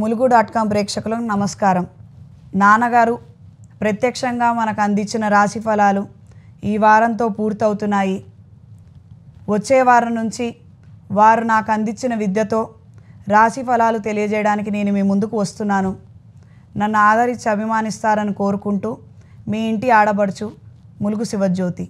Mulugu dot com ప్రేక్షకులకు నమస్కారం నాన్నగారు ప్రత్యక్షంగా మనకు అందించిన రాశి ఫలాలు ఈ వారంతో పూర్తవుతున్నాయి వచ్చే వారం నుంచి వారు నాకు అందించిన విద్యతో రాశి ఫలాలు తెలియజేయడానికి నేను మీ ముందుకు వస్తున్నాను నన్ను ఆదరించి అభిమానిస్తారని కోరుకుంటూ మీ ఇంటి ఆడబడుచు ములుగు శివజ్యోతి